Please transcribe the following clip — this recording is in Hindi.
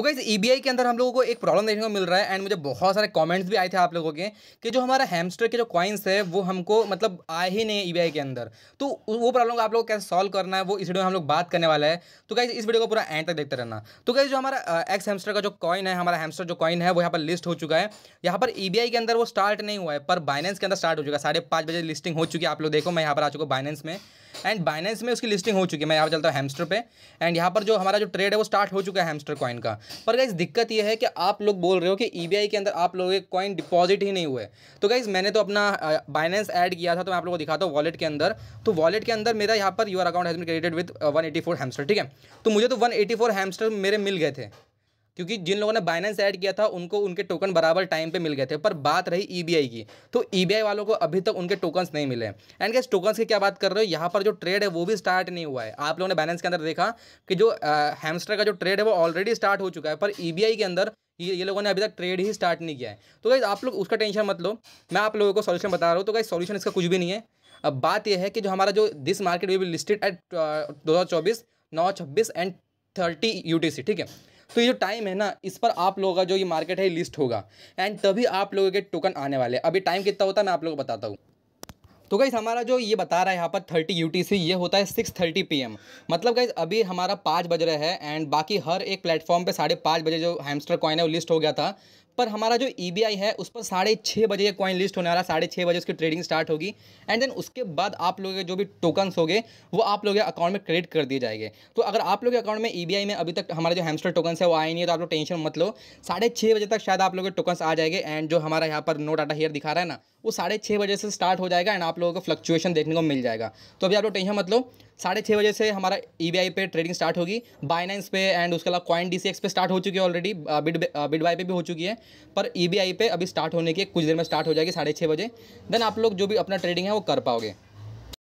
तो कहीं ई e के अंदर हम लोगों को एक प्रॉब्लम देखने को मिल रहा है एंड मुझे बहुत सारे कमेंट्स भी आए थे आप लोगों के कि जो हमारा हैमस्टर के जो कॉइन्स है वो हमको मतलब आए ही नहीं ई e के अंदर तो वो प्रॉब्लम को आप लोगों को कैसे सॉल्व करना है वो इस वीडियो में हम लोग बात करने वाला है तो कहीं इस वीडियो को पूरा एंड तक देखते रहना तो कहीं जो हमारा एक्स हेमस्टर का जो कॉइन है हमारा हेमस्टर जो कॉइन है वो यहाँ पर लिस्ट हो चुका है यहाँ पर ई e के अंदर वो स्टार्ट नहीं हुआ है पर बाइनेंस के अंदर स्टार्ट हो चुका है साढ़े बजे लिस्टिंग हो चुकी है आप लोग देखो मैं यहाँ पर आ चुका हूँ बाइनेंस में एंड बाइनेंस में उसकी लिस्टिंग हो चुकी है मैं यहाँ पर चलता हूँ हेमस्टर पे एंड यहाँ पर जो हमारा जो ट्रेड है वो स्टार्ट हो चुका है हेमस्टर कॉइन का पर गाइज दिक्कत ये है कि आप लोग बोल रहे हो कि ई e के अंदर आप लोगों के कॉइन डिपॉजिट ही नहीं हुए तो गाइज मैंने तो अपना बाइनेंस ऐड किया था तो मैं आप लोगों को दिखाता हूँ वॉलेट के अंदर तो वॉलेट के अंदर मेरा यहाँ पर your account has been credited with one eighty four hamster ठीक है तो मुझे तो वन एटी फोर हैमस्टर मेरे मिल गए थे क्योंकि जिन लोगों ने बाइनेंस ऐड किया था उनको उनके टोकन बराबर टाइम पे मिल गए थे पर बात रही ईबीआई e की तो ईबीआई e वालों को अभी तक उनके टोकन्स नहीं मिले एंड गैस टोकन्स की क्या बात कर रहे हो यहाँ पर जो ट्रेड है वो भी स्टार्ट नहीं हुआ है आप लोगों ने बैलेंस के अंदर देखा कि जो हैमस्टर का जो ट्रेड है वो ऑलरेडी स्टार्ट हो चुका है पर ई e के अंदर ये ये लोगों ने अभी तक ट्रेड ही स्टार्ट नहीं किया है तो गाइज आप लोग उसका टेंशन मत लो मैं आप लोगों को सोल्यूशन बता रहा हूँ तो गाइज सोल्यूशन इसका कुछ भी नहीं है अब बात यह है कि जो हमारा जो this market will be listed at दो हज़ार चौबीस नौ छब्बीस एंड थर्टी यू ठीक है तो ये जो टाइम है ना इस पर आप लोगों का जो ये मार्केट है लिस्ट होगा एंड तभी आप लोगों के टोकन आने वाले अभी टाइम कितना होता है मैं आप लोगों को बताता हूँ तो गाइज हमारा जो ये बता रहा है यहाँ पर थर्टी यू ये होता है सिक्स थर्टी पी मतलब गाइज अभी हमारा पाँच बज रहे है एंड बाकी हर एक प्लेटफॉर्म पे साढ़े पाँच बजे जो हैमस्टर कॉइन है वो लिस्ट हो गया था पर हमारा जो ई e है उस पर साढ़े छः बजे ये कॉइन लिस्ट होने वाला साढ़े छः बजे उसकी ट्रेडिंग स्टार्ट होगी एंड देन उसके बाद आप लोगों के जो भी टोकन्स होंगे वो आप लोगों के अकाउंट में क्रेडिट कर दिए जाएंगे तो अगर आप लोग के अकाउंट में ई e में अभी तक हमारे जो हेमस्टर टोकन्स है वो आए नहीं है तो आप लोग टेंशन मत लो साढ़े छः बजे तक शायद आप लोग के टोकन्स आ जाएंगे एंड जो हमारा यहाँ पर नो डाटा हेयर दिखा रहा है ना वो साढ़े छः बजे से स्टार्ट हो जाएगा एंड आप लोगों को फ्लक्चुएशन देखने को मिल जाएगा तो अभी आप लोग टेंशन मत लो साढ़े छः बजे से हमारा ई e पे ट्रेडिंग स्टार्ट होगी बाइनेंस पे एंड उसके अलावा कॉइन डी पे स्टार्ट हो चुकी है ऑलरेडी बिड बिड वाई पे भी हो चुकी है पर ई e पे अभी स्टार्ट होने की कुछ देर में स्टार्ट हो जाएगी साढ़े छः बजे देन आप लोग जो भी अपना ट्रेडिंग है वो कर पाओगे